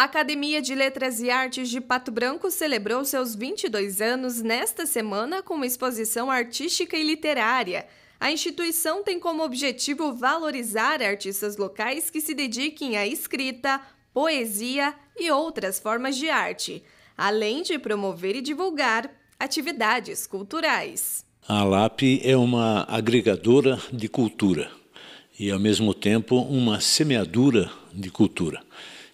A Academia de Letras e Artes de Pato Branco celebrou seus 22 anos nesta semana com uma exposição artística e literária. A instituição tem como objetivo valorizar artistas locais que se dediquem à escrita, poesia e outras formas de arte, além de promover e divulgar atividades culturais. A LAP é uma agregadora de cultura e, ao mesmo tempo, uma semeadura de cultura.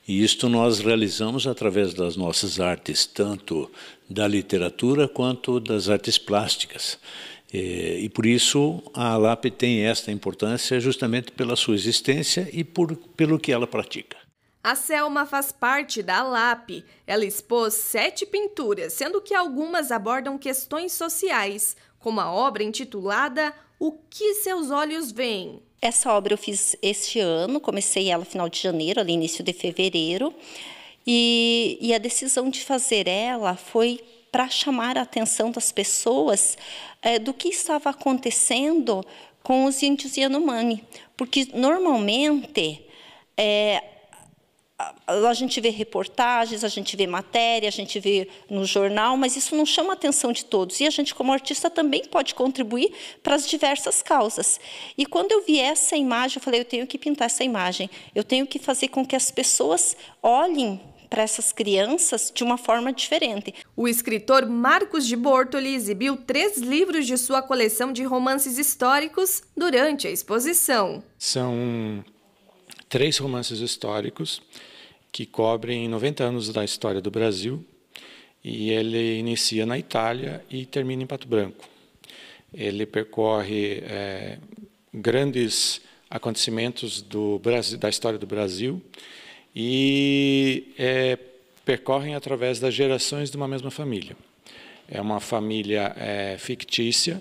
E isto nós realizamos através das nossas artes, tanto da literatura quanto das artes plásticas. E, e por isso a ALAP tem esta importância justamente pela sua existência e por, pelo que ela pratica. A Selma faz parte da ALAP. Ela expôs sete pinturas, sendo que algumas abordam questões sociais, como a obra intitulada O que seus olhos veem. Essa obra eu fiz este ano, comecei ela final de janeiro, ali início de fevereiro, e, e a decisão de fazer ela foi para chamar a atenção das pessoas é, do que estava acontecendo com os índios Yanomami, porque normalmente é, a gente vê reportagens, a gente vê matéria, a gente vê no jornal, mas isso não chama a atenção de todos. E a gente, como artista, também pode contribuir para as diversas causas. E quando eu vi essa imagem, eu falei: eu tenho que pintar essa imagem, eu tenho que fazer com que as pessoas olhem para essas crianças de uma forma diferente. O escritor Marcos de Bortoli exibiu três livros de sua coleção de romances históricos durante a exposição. São três romances históricos que cobrem 90 anos da história do Brasil. E ele inicia na Itália e termina em Pato Branco. Ele percorre é, grandes acontecimentos do Brasil, da história do Brasil e é, percorrem através das gerações de uma mesma família. É uma família é, fictícia,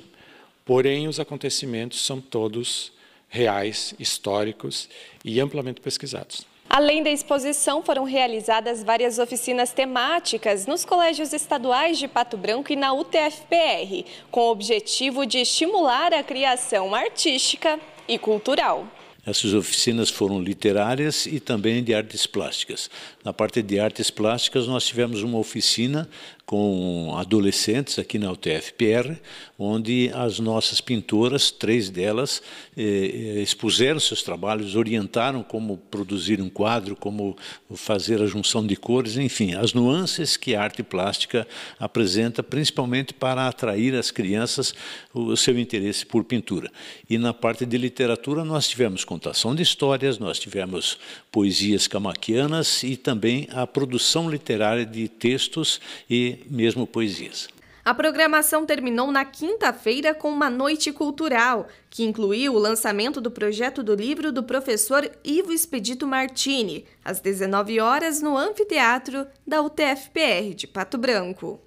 porém os acontecimentos são todos reais, históricos e amplamente pesquisados. Além da exposição, foram realizadas várias oficinas temáticas nos colégios estaduais de Pato Branco e na UTFPR, com o objetivo de estimular a criação artística e cultural. Essas oficinas foram literárias e também de artes plásticas. Na parte de artes plásticas, nós tivemos uma oficina com adolescentes aqui na UTFPR, onde as nossas pintoras, três delas, eh, eh, expuseram seus trabalhos, orientaram como produzir um quadro, como fazer a junção de cores, enfim, as nuances que a arte plástica apresenta, principalmente para atrair as crianças o seu interesse por pintura. E na parte de literatura, nós tivemos com contação de histórias, nós tivemos poesias camaquianas e também a produção literária de textos e mesmo poesias. A programação terminou na quinta-feira com uma noite cultural, que incluiu o lançamento do projeto do livro do professor Ivo Expedito Martini, às 19 horas no anfiteatro da UTFPR de Pato Branco.